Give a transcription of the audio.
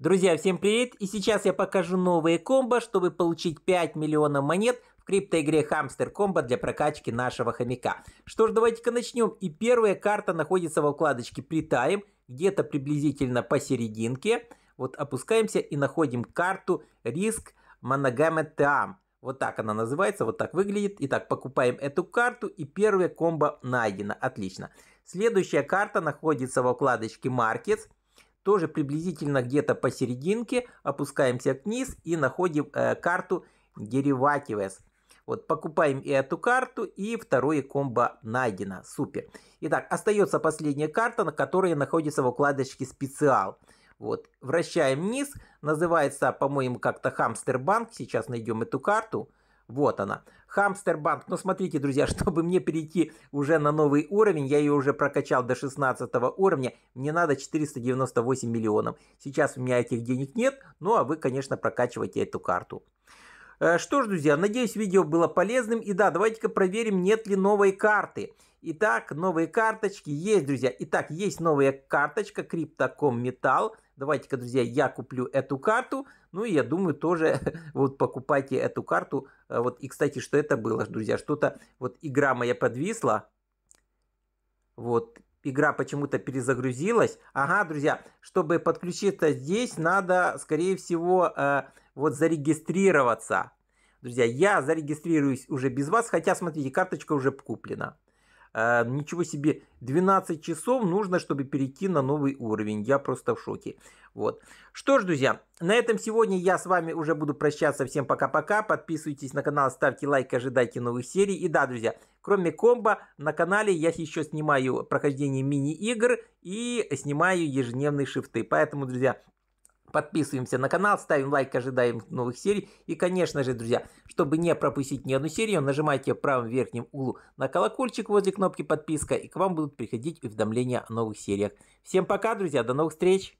Друзья, всем привет! И сейчас я покажу новые комбо, чтобы получить 5 миллионов монет в криптоигре Хамстер Комбо для прокачки нашего хомяка. Что ж, давайте-ка начнем. И первая карта находится во вкладочке Притаем, где-то приблизительно посерединке. Вот опускаемся и находим карту Риск Моногаметеам. Вот так она называется, вот так выглядит. Итак, покупаем эту карту и первая комбо найдена. Отлично. Следующая карта находится во вкладочке Markets тоже приблизительно где-то посерединке, опускаемся вниз и находим э, карту Derivatives. Вот покупаем и эту карту, и второе комбо найдено. Супер. Итак, остается последняя карта, на которой находится в укладочке специал. Вот, вращаем вниз. Называется, по-моему, как-то Хамстербанк. Сейчас найдем эту карту. Вот она. Хамстербанк. Ну, смотрите, друзья, чтобы мне перейти уже на новый уровень, я ее уже прокачал до 16 уровня, мне надо 498 миллионов. Сейчас у меня этих денег нет, ну, а вы, конечно, прокачивайте эту карту. Э, что ж, друзья, надеюсь, видео было полезным. И да, давайте-ка проверим, нет ли новой карты. Итак, новые карточки есть, друзья. Итак, есть новая карточка CryptoCom Metal. Давайте-ка, друзья, я куплю эту карту. Ну и я думаю тоже вот покупайте эту карту. Э, вот и, кстати, что это было, друзья? Что-то вот игра моя подвисла. Вот игра почему-то перезагрузилась. Ага, друзья, чтобы подключиться здесь, надо, скорее всего, э, вот зарегистрироваться. Друзья, я зарегистрируюсь уже без вас, хотя, смотрите, карточка уже куплена. Э, ничего себе, 12 часов нужно, чтобы перейти на новый уровень. Я просто в шоке. Вот. Что ж, друзья, на этом сегодня я с вами уже буду прощаться. Всем пока-пока. Подписывайтесь на канал, ставьте лайк, ожидайте новых серий. И да, друзья, кроме комбо, на канале я еще снимаю прохождение мини-игр и снимаю ежедневные шифты. Поэтому, друзья, Подписываемся на канал, ставим лайк, ожидаем новых серий. И, конечно же, друзья, чтобы не пропустить ни одну серию, нажимайте в правом верхнем углу на колокольчик возле кнопки подписка, и к вам будут приходить уведомления о новых сериях. Всем пока, друзья, до новых встреч!